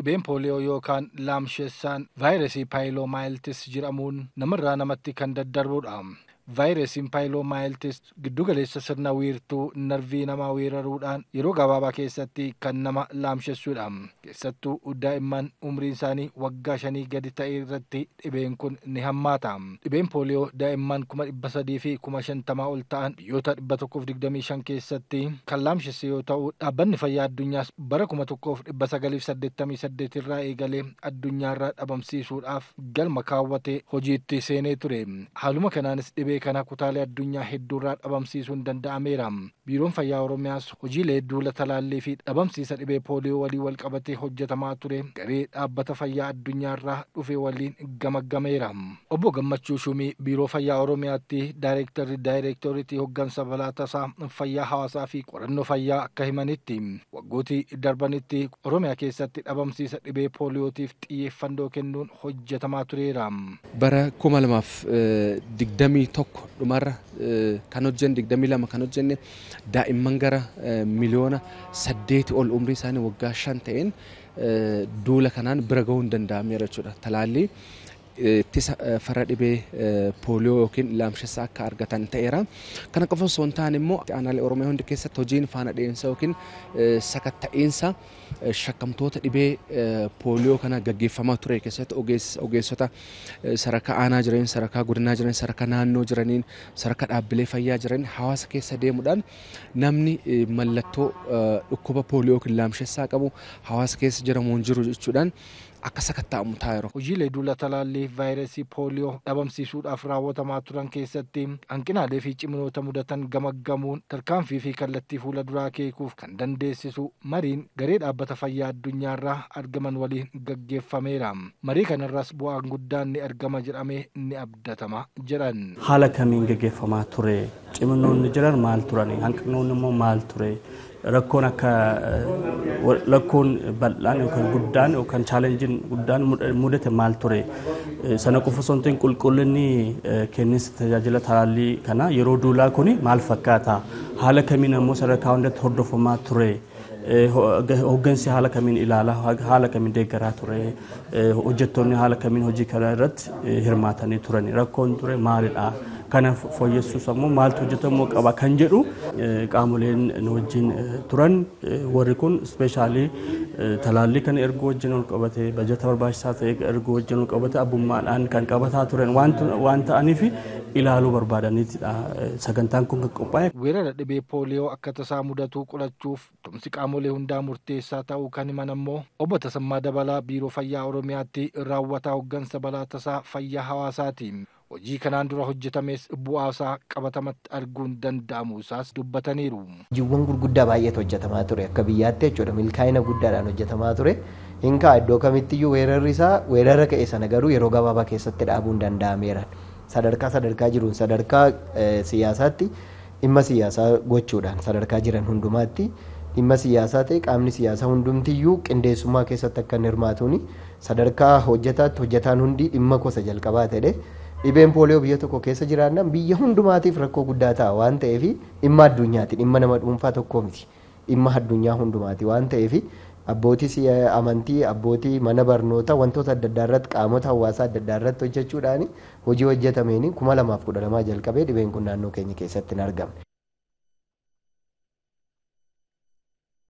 dhibeen pooliyoo yookaan laamsheessaan vaayirasii paayiloomaayiltis jiramuun namarraa namatti kan daddarbudha vaayirasii maayiltis giddu galeessa sirna wiirtuu narvii namaa weeraruudhaan yeroo gabaabaa keessatti kan nama laamsessuudha keessattuu Daa'immaan umriin isaanii waggaa shanii gadi ta'e irratti dhibeen kun ni hammaata dhibeen pooliyoo Daa'immaan kuma dhibba sadii fi kuma shantamaa ol ta'an biyyoota dhibba tokkoof digdamii shan keessatti kan laamsesse yoo ta'u dhaabbanni fayyaa addunyaas bara kuma tokkoof dhibba sagaliif saddeettamii saddeet irraa eegalee addunyaarraa dhabamsiisuudhaaf galma kaawwate hojiitti seenee ture haaluma kanaanis kana kutaalee addunyaa irraa dhabamsiisuun danda'ameera. Biiroon Fayyaa Oromiyaas hojiilee duula talaallii fi dhabamsiisa dhibee pooliyoo waliin wal qabatee hojjetamaa ture garee dhaabbata fayyaa addunyaa irraa dhufe waliin gamaggameera. Obbo Gammachuu Shumii Biiroo Fayyaa Oromiyaatti Daayireektarri hoggansa hooggansa balaatasaa fayyaa hawaasaa fi qorannoo fayyaa akka himanitti waggootii darbanitti Oromiyaa keessatti dhabamsiisa dhibee pooliyootiif xiyyeeffannoo kennuun hojjetamaa tureera. tokko dhumarra eh, kan hojjenne 22 kan hojjenne daa'imman gara eh, miliyoona saddeeti ol umrii isaanii waggaa shan ta'een eh, duula kanaan bira ga'uu hin danda'amne jechuudha. ittisa eh, eh, farra dhibee eh, pooliyoo yookiin laamshessa akka argatan ta'eera. Kana qofa osoo immoo aanaalee Oromiyaa hundi keessatti hojiin faana dhiyeensa yookiin sakatta'iinsa shakkamtoota dhibee pooliyoo kana gaggeeffamaa ture keessatti ogeessota saraka aanaa jiraniin, saraka godinaa jiraniin, saraka naannoo jiraniin, saraka dhaabbilee fayyaa jiraniin hawaasa keessa deemuudhaan namni mallattoo dhukkuba pooliyoo yookiin laamshessaa qabu hawaasa keessa jiramu hin jiru jechuudhaan. akka sakattaa'amu taa'eera. Hojiilee duula talaallii vaayirasii pooliyoo dhabamsiisuudhaaf raawwatamaa turan keessatti hanqinaalee fi ciminoota mudatan gamaggamuun tarkaanfii fi kallattii fuula duraa keekuuf kan dandeessisu mariin garee dhaabbata fayyaa addunyaarraa argaman waliin gaggeeffameera. Marii kanarraas bu'aan guddaan inni argama jedhamee ni abdatama jedhan. Haala kamiin gaggeeffamaa ture ciminoonni jiran maal turani hanqinoonni immoo maal ture rakkoon akka rakkoon bal'aan yookaan guddaan yookaan chaalenjiin guddaan mudate maal ture sana qofa sontiin qulqullinni kennis tajaajila talaallii kana yeroo duulaa kun maal fakkaata haala kamiin ammoo sadarkaa hundatti hordofamaa ture hooggansi haala kamiin ilaala haala kamiin deeggaraa ture hojjettoonni haala kamiin hojii kana irratti hirmaatanii turan rakkoon ture maalidha kana fooyyessuus ammoo maaltu hojjetamuu qaba kan jedhu e, qaamoleen nu wajjin e, turan e, warri kun ispeeshaalii talaalli kan erguu wajjin ol qabate bajata barbaachisaa ta'e erguu wajjin ol qabate abbummaadhaan kan qabataa turan waan ta'aniif ilaaluu barbaadaniitidha sagantaan kun kan qophaa'e. Weerara dhibee pooliyoo akka tasaa mudatuu qolachuuf tumsi qaamolee hundaa murteessaa ta'uu kan himan ammoo obbo Dabalaa Biiroo Fayyaa Oromiyaatti raawwataa hoggansa balaa tasaa fayyaa hawaasaati. hojii kanaan dura hojjetames bu'aasaa qabatamatti arguun danda'amu dubbataniiru. Hojiiwwan gurguddaa baay'eetu hojjetamaa ture akka biyyaatti jechuudha milkaa'ina guddaadhaan hojjetamaa ture hinkaa iddoo kamittiyyuu weerarri isaa weerarra ka'e sana garuu yeroo gabaabaa keessatti dhaabuun danda'ameera sadarkaa sadarkaa jiruun sadarkaa e, siyaasaatti dhimma siyaasaa gochuudhaan sadarkaa jiran hundumaatti dhimma siyaasaa ta'e qaamni siyaasaa hundumtiyyuu qindeessummaa keessatti akka hirmaatuun hirmaatuuni sadarkaa hojjetaatti hojjetaan hundi dhimma gosa dhibeen pooliyoo biyya tokko keessa jiraannan biyya hundumaatiif rakkoo guddaa ta'a waan ta'eef dhimma addunyaati dhimma nama dhuunfaa tokko miti dhimma addunyaa hundumaati waan ta'eef abbootii amantii abbootii mana barnoota wantoota adda addaa irratti qaamota hawaasaa adda addaa irratti hojjechuudhaan hojii hojjetameen kuma lamaaf kudha lamaa jalqabee dhibeen kun naannoo keenya keessatti hin argamne.